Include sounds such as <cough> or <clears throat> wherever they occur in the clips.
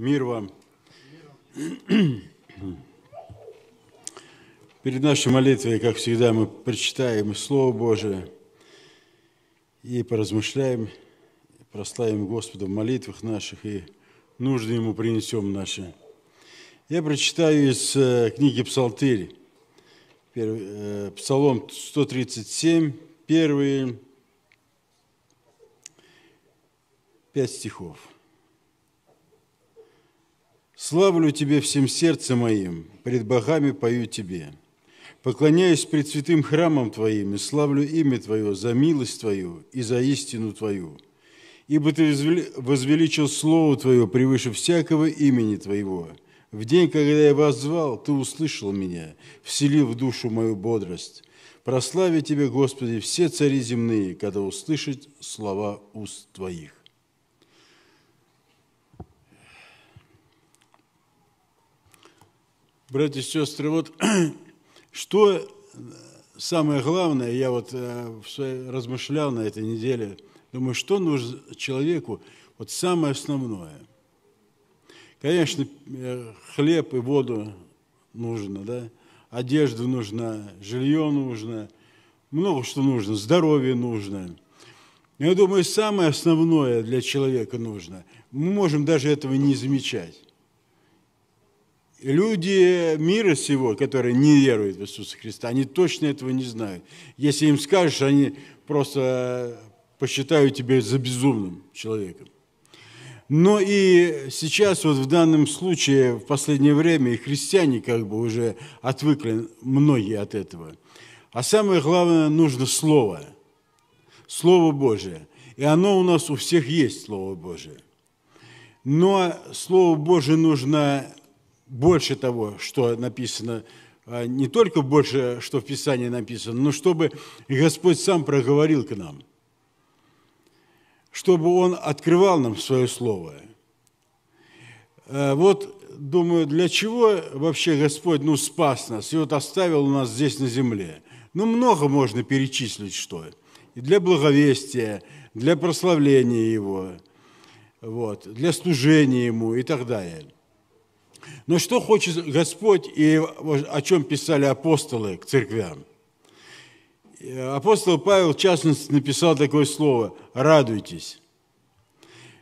Мир вам. Перед нашей молитвой, как всегда, мы прочитаем Слово Божие и поразмышляем, прославим Господа в молитвах наших и нужды Ему принесем наши. Я прочитаю из э, книги Псалтырь, э, Псалом 137, первые пять стихов – Славлю Тебе всем сердцем моим, пред богами пою Тебе. Поклоняюсь пред святым храмом Твоим и славлю имя Твое за милость Твою и за истину Твою. Ибо Ты возвеличил Слово Твое превыше всякого имени Твоего. В день, когда я вас звал, Ты услышал меня, вселил в душу мою бодрость. Прослави Тебе, Господи, все цари земные, когда услышат слова уст Твоих. Братья и сестры, вот <clears throat> что самое главное, я вот э, размышлял на этой неделе, думаю, что нужно человеку, вот самое основное. Конечно, э, хлеб и воду нужно, да, одежда нужно, жилье нужно, много что нужно, здоровье нужно. Я думаю, самое основное для человека нужно. Мы можем даже этого не замечать. Люди мира сего, которые не веруют в Иисуса Христа, они точно этого не знают. Если им скажешь, они просто посчитают тебя за безумным человеком. Но и сейчас, вот в данном случае, в последнее время, и христиане как бы уже отвыкли многие от этого. А самое главное, нужно Слово. Слово Божие. И оно у нас у всех есть, Слово Божие. Но Слово Божие нужно больше того, что написано, а не только больше, что в Писании написано, но чтобы Господь сам проговорил к нам, чтобы Он открывал нам свое Слово. А вот, думаю, для чего вообще Господь, ну, спас нас и вот оставил нас здесь на земле? Ну, много можно перечислить, что и для благовестия, для прославления Его, вот, для служения Ему и так далее – но что хочет Господь и о чем писали апостолы к церквям? Э, апостол Павел, в частности, написал такое слово «радуйтесь».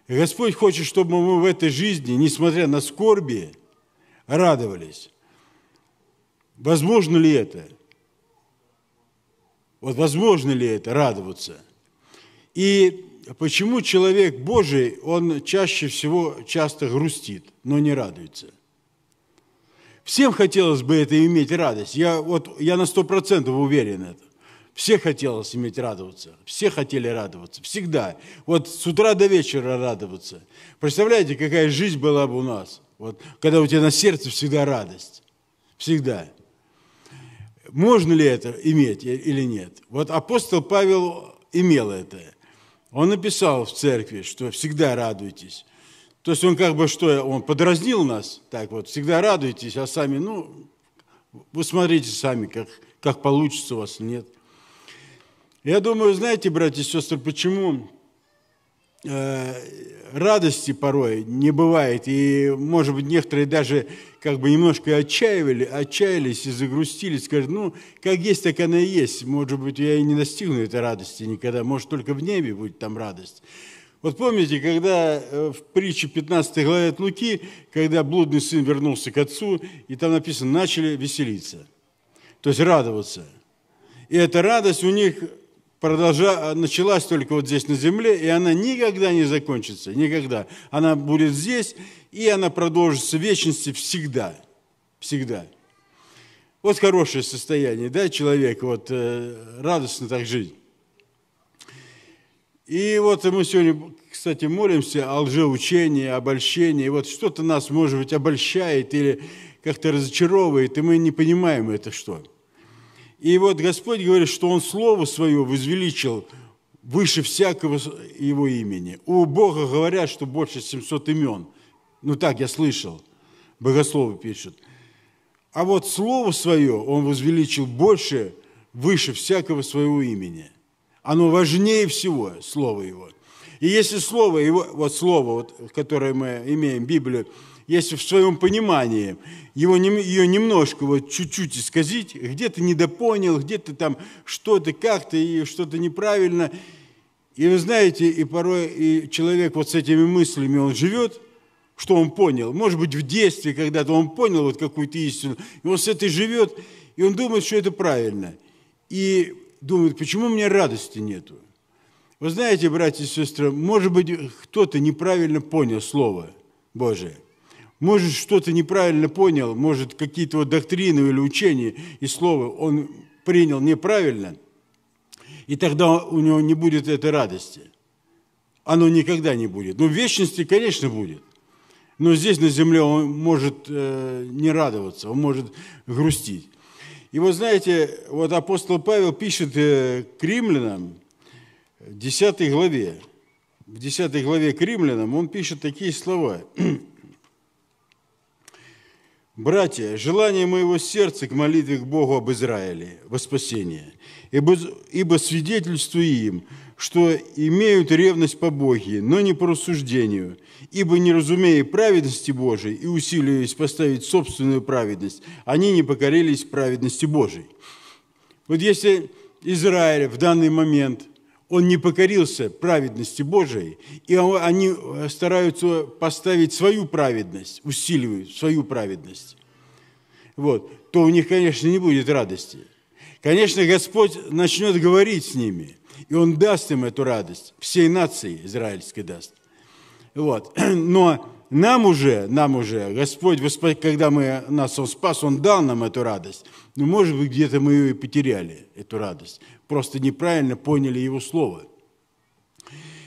Господь хочет, чтобы мы в этой жизни, несмотря на скорби, радовались. Возможно ли это? Вот возможно ли это радоваться? И почему человек Божий, он чаще всего часто грустит, но не радуется – Всем хотелось бы это иметь радость. Я, вот, я на сто процентов уверен это. Все хотелось иметь радоваться. Все хотели радоваться. Всегда. Вот с утра до вечера радоваться. Представляете, какая жизнь была бы у нас. Вот, когда у тебя на сердце всегда радость. Всегда. Можно ли это иметь или нет? Вот апостол Павел имел это. Он написал в церкви, что всегда радуйтесь. То есть он как бы что, он подразнил нас, так вот, всегда радуйтесь, а сами, ну, вы смотрите сами, как, как получится у вас, нет. Я думаю, знаете, братья и сестры, почему э, радости порой не бывает, и, может быть, некоторые даже как бы немножко отчаивали, отчаялись и загрустились, скажут, ну, как есть, так она и есть, может быть, я и не достигну этой радости никогда, может, только в небе будет там радость. Вот помните, когда э, в притче 15 главе от Луки, когда блудный сын вернулся к отцу, и там написано, начали веселиться, то есть радоваться. И эта радость у них продолжа, а, началась только вот здесь на земле, и она никогда не закончится, никогда. Она будет здесь, и она продолжится в вечности всегда, всегда. Вот хорошее состояние, да, человек, вот э, радостно так жить. И вот мы сегодня, кстати, молимся о лжеучении, обольщении. Вот что-то нас, может быть, обольщает или как-то разочаровывает, и мы не понимаем это что. И вот Господь говорит, что Он Слово Свое возвеличил выше всякого Его имени. У Бога говорят, что больше 700 имен. Ну так я слышал, богословы пишут. А вот Слово Свое Он возвеличил больше, выше всякого Своего имени – оно важнее всего, Слово Его. И если Слово Его, вот Слово, вот, которое мы имеем, Библию, если в своем понимании его, ее немножко, вот чуть-чуть исказить, где-то недопонял, где-то там что-то как-то и что-то неправильно. И вы знаете, и порой и человек вот с этими мыслями, он живет, что он понял. Может быть, в детстве когда-то он понял вот какую-то истину, и он с этой живет, и он думает, что это правильно. И думают, почему у меня радости нету? Вы знаете, братья и сестры, может быть, кто-то неправильно понял Слово Божие. Может, что-то неправильно понял, может, какие-то вот доктрины или учения и слова он принял неправильно, и тогда у него не будет этой радости. Оно никогда не будет. Ну, в вечности, конечно, будет. Но здесь, на земле, он может э, не радоваться, он может грустить. И вот знаете, вот апостол Павел пишет э, к римлянам, в 10 главе, в 10 главе к римлянам он пишет такие слова. <clears throat> «Братья, желание моего сердца к молитве к Богу об Израиле во спасение, ибо, ибо свидетельствую им, что имеют ревность по Боге, но не по рассуждению, Ибо не разумея праведности Божией и усиливаясь поставить собственную праведность, они не покорились праведности Божией. Вот если Израиль в данный момент, он не покорился праведности Божией, и они стараются поставить свою праведность, усиливают свою праведность, вот, то у них, конечно, не будет радости. Конечно, Господь начнет говорить с ними, и Он даст им эту радость, всей нации израильской даст – вот. <clears throat> Но нам уже, нам уже, Господь, Господь, когда мы, нас Он спас, Он дал нам эту радость. Но, ну, может быть, где-то мы ее и потеряли, эту радость. Просто неправильно поняли Его Слово.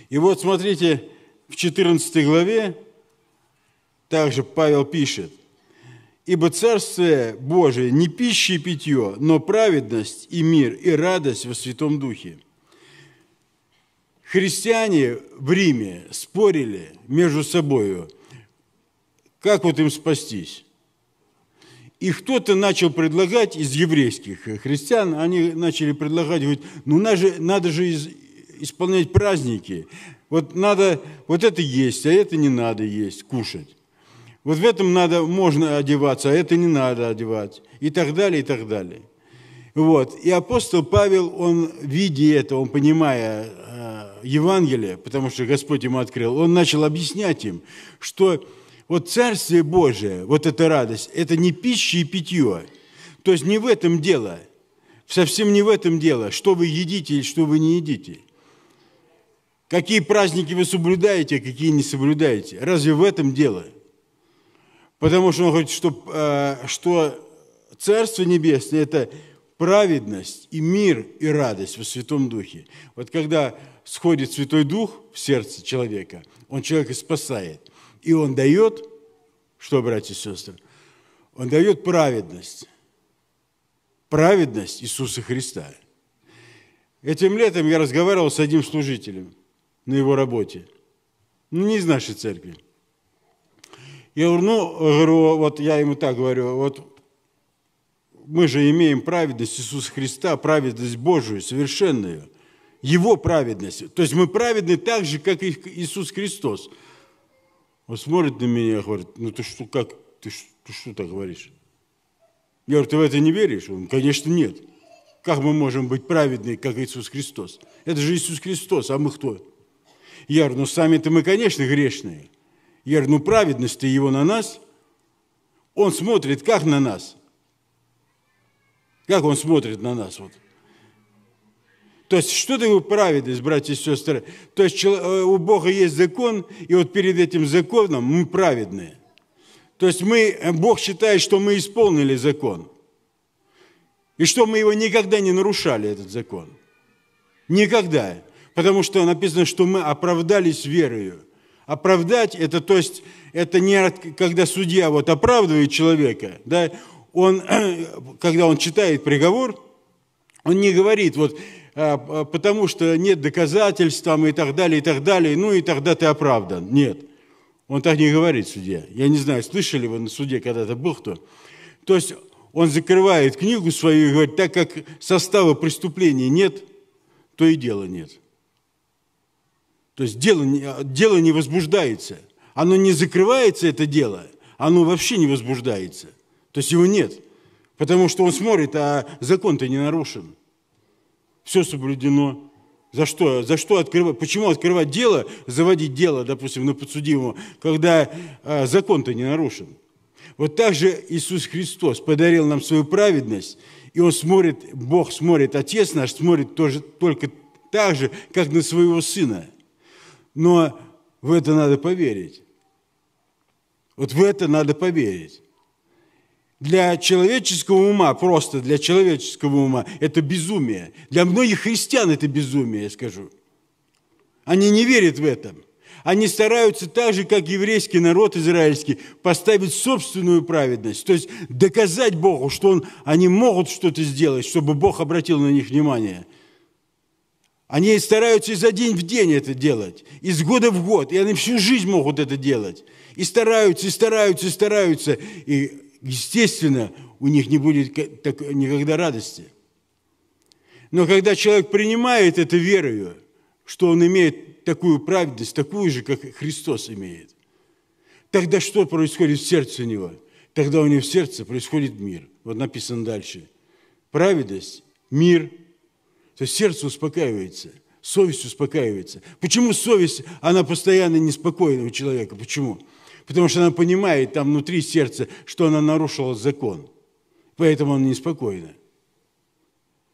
И вот, смотрите, в 14 главе также Павел пишет, «Ибо Царствие Божие не пища и питье, но праведность и мир и радость во Святом Духе». Христиане в Риме спорили между собой, как вот им спастись. И кто-то начал предлагать из еврейских христиан, они начали предлагать, говорят, ну надо же, надо же из, исполнять праздники. Вот надо, вот это есть, а это не надо есть, кушать. Вот в этом надо, можно одеваться, а это не надо одевать. И так далее, и так далее. Вот. И апостол Павел, он, видя это, он понимая Евангелие, потому что Господь ему открыл, он начал объяснять им, что вот Царствие Божие, вот эта радость, это не пища и питье. То есть не в этом дело, совсем не в этом дело, что вы едите или что вы не едите. Какие праздники вы соблюдаете, а какие не соблюдаете. Разве в этом дело? Потому что он говорит, что, э, что Царство Небесное – это праведность и мир и радость во Святом Духе. Вот когда сходит Святой Дух в сердце человека, он человека спасает. И он дает, что, братья и сестры, он дает праведность. Праведность Иисуса Христа. Этим летом я разговаривал с одним служителем на его работе. Ну, не из нашей церкви. Я говорю, ну, говорю, вот я ему так говорю, вот мы же имеем праведность Иисуса Христа, праведность Божию, совершенную – его праведность. То есть мы праведны так же, как и Иисус Христос. Он смотрит на меня и говорит, ну ты что, как, ты, ты что так говоришь? Я говорю, ты в это не веришь? Он, конечно, нет. Как мы можем быть праведны, как Иисус Христос? Это же Иисус Христос, а мы кто? Я говорю, ну сами-то мы, конечно, грешные. Я говорю, ну праведность-то его на нас. Он смотрит, как на нас. Как он смотрит на нас? Вот. То есть, что такое праведность, братья и сестры? То есть, э, у Бога есть закон, и вот перед этим законом мы праведные. То есть, мы, э, Бог считает, что мы исполнили закон. И что мы его никогда не нарушали, этот закон. Никогда. Потому что написано, что мы оправдались верою. Оправдать – это, то есть, это не когда судья вот оправдывает человека, да, он, <clears throat> когда он читает приговор, он не говорит, вот а, а, потому что нет доказательств там, и так далее, и так далее, ну и тогда ты оправдан. Нет. Он так не говорит, суде. Я не знаю, слышали вы на суде когда-то был кто? То есть он закрывает книгу свою и говорит, так как состава преступления нет, то и дела нет. То есть дело, а, дело не возбуждается. Оно не закрывается, это дело, оно вообще не возбуждается. То есть его нет. Потому что он смотрит, а закон-то не нарушен все соблюдено. За что, за что открывать? Почему открывать дело, заводить дело, допустим, на подсудимого, когда а, закон-то не нарушен? Вот так же Иисус Христос подарил нам свою праведность, и Он смотрит, Бог смотрит, Отец наш смотрит тоже, только так же, как на своего Сына. Но в это надо поверить. Вот в это надо поверить для человеческого ума, просто для человеческого ума, это безумие. Для многих христиан это безумие, я скажу. Они не верят в это. Они стараются так же, как еврейский народ израильский, поставить собственную праведность, то есть доказать Богу, что он, они могут что-то сделать, чтобы Бог обратил на них внимание. Они стараются изо день в день это делать, из года в год, и они всю жизнь могут это делать. И стараются, и стараются, и стараются, и естественно, у них не будет никогда радости. Но когда человек принимает это верою, что он имеет такую праведность, такую же, как Христос имеет, тогда что происходит в сердце у него? Тогда у него в сердце происходит мир. Вот написано дальше. Праведность, мир. То есть сердце успокаивается, совесть успокаивается. Почему совесть, она постоянно неспокойна у человека? Почему? Почему? потому что она понимает там внутри сердца, что она нарушила закон. Поэтому она неспокойна.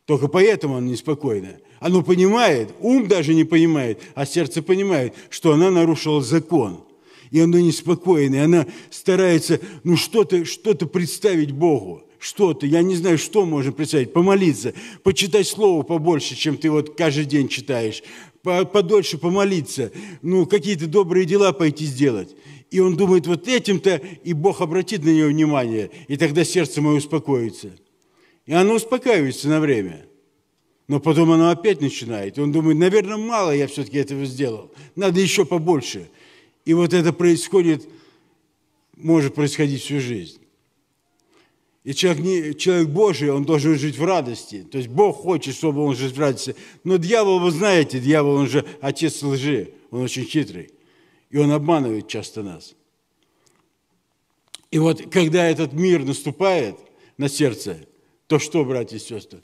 Только поэтому она неспокойна. Оно понимает, ум даже не понимает, а сердце понимает, что она нарушила закон. И она неспокойно, и она старается, ну, что, -то, что -то представить Богу что-то, я не знаю, что можно представить, помолиться, почитать Слово побольше, чем ты вот каждый день читаешь, подольше помолиться, ну, какие-то добрые дела пойти сделать. И он думает, вот этим-то, и Бог обратит на него внимание, и тогда сердце мое успокоится. И оно успокаивается на время. Но потом оно опять начинает. И он думает, наверное, мало я все-таки этого сделал. Надо еще побольше. И вот это происходит, может происходить всю жизнь. И человек, не, человек Божий, он должен жить в радости. То есть Бог хочет, чтобы он жил в радости. Но дьявол, вы знаете, дьявол, он же отец лжи. Он очень хитрый. И он обманывает часто нас. И вот когда этот мир наступает на сердце, то что, братья и сестры?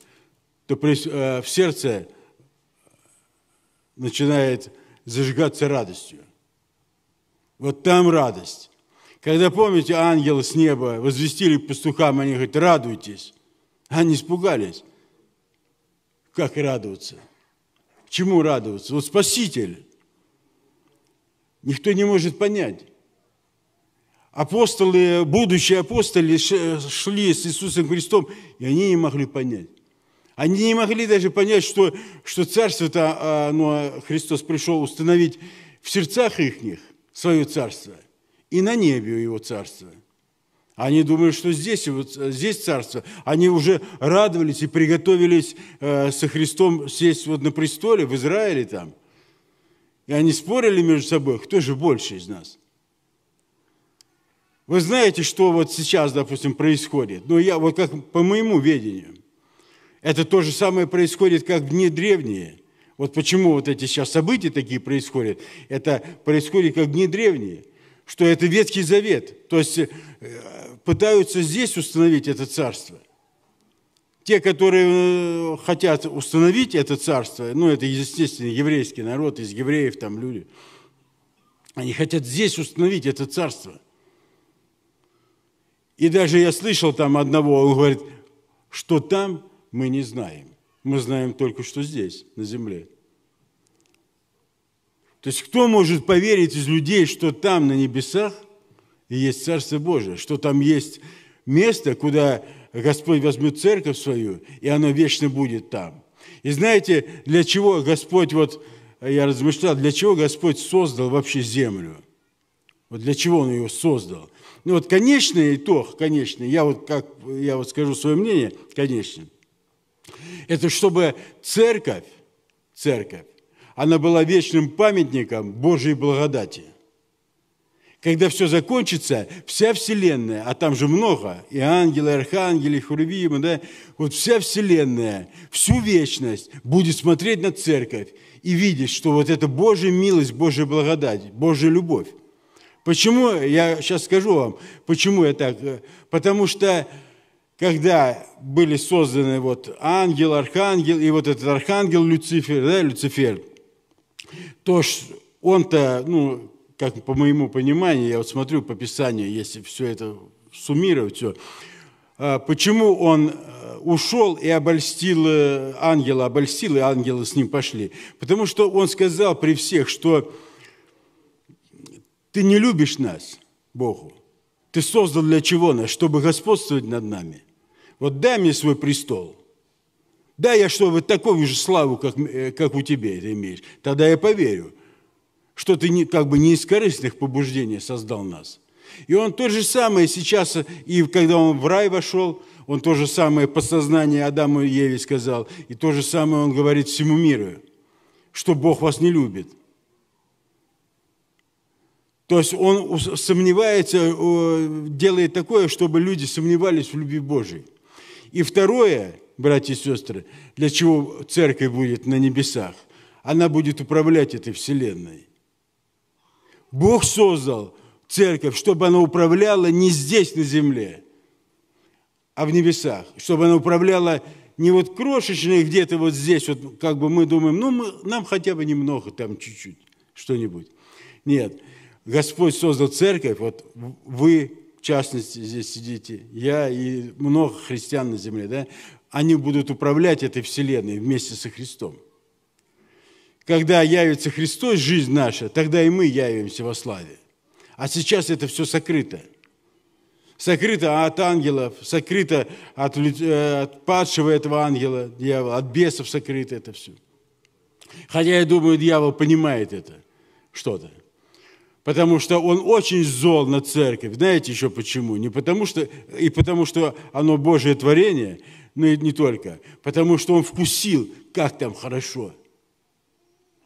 То э, в сердце начинает зажигаться радостью. Вот там радость. Когда, помните, ангелы с неба возвестили пастухам, они говорят, радуйтесь. Они испугались. Как радоваться? Чему радоваться? Вот Спаситель. Никто не может понять. Апостолы, будущие апостолы шли с Иисусом Христом, и они не могли понять. Они не могли даже понять, что, что царство-то, ну, Христос пришел установить в сердцах их, свое царство – и на небе его царство. Они думают, что здесь, вот здесь царство. Они уже радовались и приготовились э, со Христом сесть вот на престоле в Израиле там. И они спорили между собой, кто же больше из нас. Вы знаете, что вот сейчас, допустим, происходит? Ну, я вот как по моему ведению. Это то же самое происходит, как в дни древние. Вот почему вот эти сейчас события такие происходят. Это происходит как в дни древние что это Ветхий Завет. То есть э, пытаются здесь установить это царство. Те, которые э, хотят установить это царство, ну, это, естественно, еврейский народ, из евреев там люди, они хотят здесь установить это царство. И даже я слышал там одного, он говорит, что там мы не знаем. Мы знаем только, что здесь, на земле. То есть кто может поверить из людей, что там на небесах есть Царство Божие, что там есть место, куда Господь возьмет церковь свою, и оно вечно будет там. И знаете, для чего Господь, вот я размышлял, для чего Господь создал вообще землю? Вот для чего Он ее создал? Ну вот конечный итог, конечный, я вот, как, я вот скажу свое мнение, конечно, это чтобы церковь, церковь она была вечным памятником Божьей благодати. Когда все закончится, вся Вселенная, а там же много, и ангелы, и архангелы, и хурвимы, да, вот вся Вселенная, всю вечность будет смотреть на церковь и видеть, что вот это Божья милость, Божья благодать, Божья любовь. Почему, я сейчас скажу вам, почему я так, э, потому что когда были созданы вот ангел, архангел, и вот этот архангел Люцифер, да, Люцифер – то, что он-то, ну, как по моему пониманию, я вот смотрю по Писанию, если все это суммировать, все, а почему он э, ушел и обольстил э, ангела, обольстил, и ангелы с ним пошли? Потому что он сказал при всех, что ты не любишь нас, Богу. Ты создал для чего нас? Чтобы господствовать над нами. Вот дай мне свой престол – Дай я, что вот такую же славу, как, э, как у тебя это имеешь. Тогда я поверю, что ты не, как бы не из корыстных побуждений создал нас. И он то же самое сейчас, и когда он в рай вошел, он то же самое по сознанию Адаму и Еве сказал, и то же самое он говорит всему миру, что Бог вас не любит. То есть он сомневается, делает такое, чтобы люди сомневались в любви Божьей. И второе, братья и сестры, для чего церковь будет на небесах. Она будет управлять этой вселенной. Бог создал церковь, чтобы она управляла не здесь, на земле, а в небесах, чтобы она управляла не вот крошечной где-то вот здесь, вот как бы мы думаем, ну, мы, нам хотя бы немного, там чуть-чуть, что-нибудь. Нет, Господь создал церковь, вот вы, в частности, здесь сидите, я и много христиан на земле, да, они будут управлять этой вселенной вместе со Христом. Когда явится Христос, жизнь наша, тогда и мы явимся во славе. А сейчас это все сокрыто. Сокрыто от ангелов, сокрыто от, э, от падшего этого ангела, дьявола, от бесов сокрыто это все. Хотя, я думаю, дьявол понимает это что-то. Потому что он очень зол на церковь. Знаете еще почему? Не потому что, и потому что оно Божие творение – но и не только, потому что он вкусил, как там хорошо.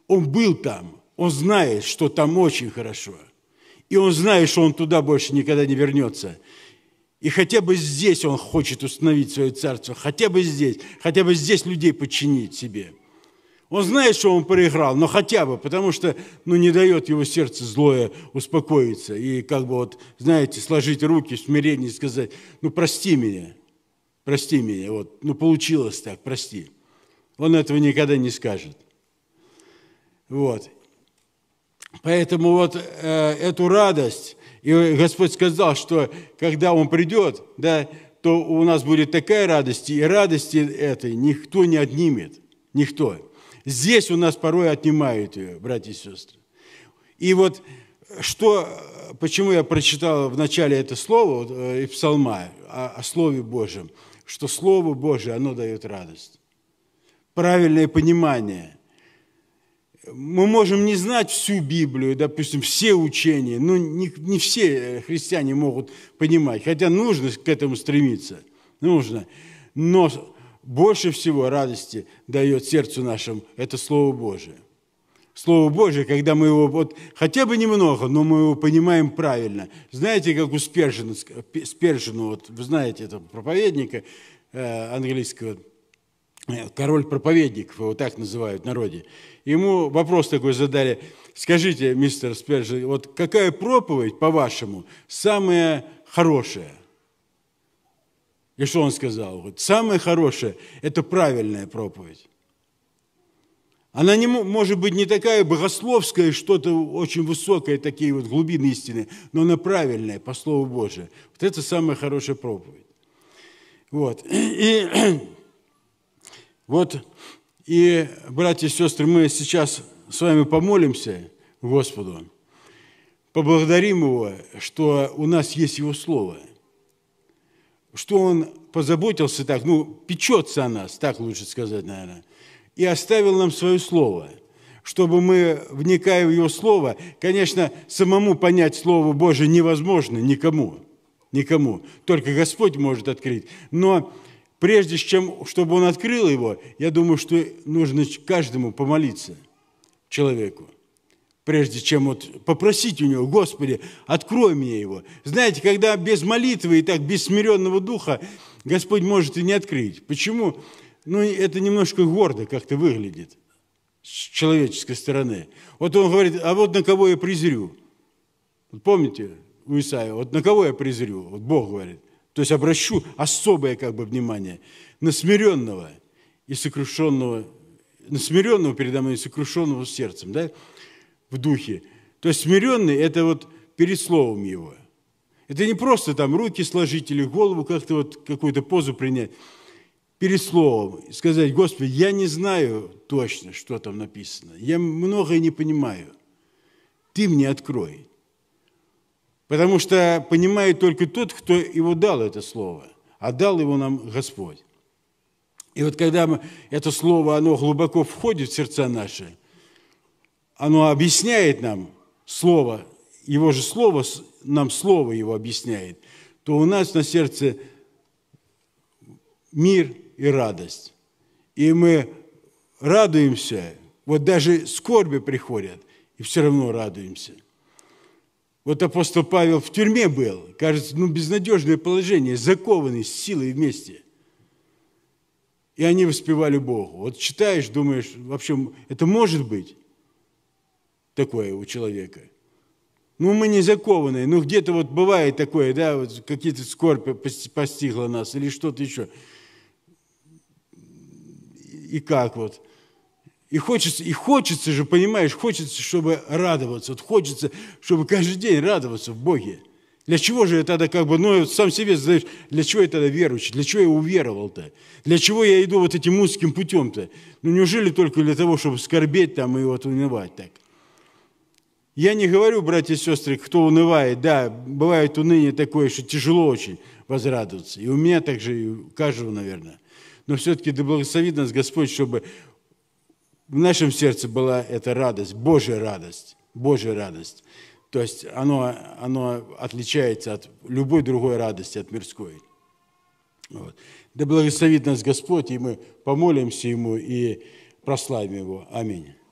Он был там, он знает, что там очень хорошо. И он знает, что он туда больше никогда не вернется. И хотя бы здесь он хочет установить свое царство, хотя бы здесь, хотя бы здесь людей подчинить себе. Он знает, что он проиграл, но хотя бы, потому что ну, не дает его сердце злое успокоиться и как бы вот, знаете, сложить руки в смирении и сказать, ну прости меня – прости меня, вот, ну получилось так, прости. Он этого никогда не скажет. Вот. Поэтому вот э, эту радость, и Господь сказал, что когда Он придет, да, то у нас будет такая радость, и радости этой никто не отнимет, никто. Здесь у нас порой отнимают ее, братья и сестры. И вот что, почему я прочитал в начале это слово вот, э, из псалма о, о Слове Божьем – что Слово Божие, оно дает радость. Правильное понимание. Мы можем не знать всю Библию, допустим, все учения, но не, не все э, христиане могут понимать, хотя нужно к этому стремиться, нужно. Но больше всего радости дает сердцу нашему это Слово Божие. Слово Божие, когда мы его вот хотя бы немного, но мы его понимаем правильно. Знаете, как у Спержина, Спержина вот вы знаете этого проповедника э, английского, э, король-проповедник, его так называют в народе. Ему вопрос такой задали, скажите, мистер Спержин, вот какая проповедь, по-вашему, самая хорошая? И что он сказал? Вот самая хорошая – это правильная проповедь. Она не, может быть не такая богословская, что-то очень высокое, такие вот глубины истины, но она правильная, по Слову Божию. Вот это самая хорошая проповедь. Вот. <clears throat> И <clears throat> вот, и, братья и сестры, мы сейчас с вами помолимся Господу, поблагодарим Его, что у нас есть Его Слово, что Он позаботился так, ну, печется о нас, так лучше сказать, наверное – и оставил нам свое слово, чтобы мы, вникая в его слово, конечно, самому понять слово Божие невозможно никому, никому. Только Господь может открыть. Но прежде чем, чтобы он открыл его, я думаю, что нужно каждому помолиться человеку прежде чем вот попросить у него, Господи, открой мне его. Знаете, когда без молитвы и так без смиренного духа Господь может и не открыть. Почему? Почему? ну, это немножко гордо как-то выглядит с человеческой стороны. Вот он говорит, а вот на кого я презрю. Вот помните у Исаия, вот на кого я презрю? Вот Бог говорит. То есть обращу особое как бы внимание на смиренного и сокрушенного, на смиренного передо мной и сокрушенного сердцем, да, в духе. То есть смиренный – это вот перед словом его. Это не просто там руки сложить или голову как-то вот какую-то позу принять перед Словом и сказать, Господи, я не знаю точно, что там написано, я многое не понимаю, Ты мне открой. Потому что понимает только тот, кто его дал это Слово, а дал его нам Господь. И вот когда это Слово, оно глубоко входит в сердца наши, оно объясняет нам Слово, его же Слово, нам Слово его объясняет, то у нас на сердце мир – и радость. И мы радуемся, вот даже скорби приходят, и все равно радуемся. Вот апостол Павел в тюрьме был, кажется, ну, безнадежное положение, закованный с силой вместе. И они воспевали Богу. Вот читаешь, думаешь, вообще, это может быть такое у человека – ну, мы не закованные, ну, где-то вот бывает такое, да, вот какие-то скорби постигла нас или что-то еще и как вот. И хочется, и хочется же, понимаешь, хочется, чтобы радоваться. Вот хочется, чтобы каждый день радоваться в Боге. Для чего же я тогда как бы, ну, сам себе задаешь, для чего я тогда верующий, для чего я уверовал-то? Для чего я иду вот этим узким путем-то? Ну, неужели только для того, чтобы скорбеть там и вот унывать так? Я не говорю, братья и сестры, кто унывает, да, бывает уныние такое, что тяжело очень возрадоваться. И у меня также, и у каждого, наверное но все-таки да благословит нас Господь, чтобы в нашем сердце была эта радость, Божья радость, Божья радость. То есть оно, оно отличается от любой другой радости, от мирской. Вот. Да благословит нас Господь, и мы помолимся Ему и прославим Его. Аминь.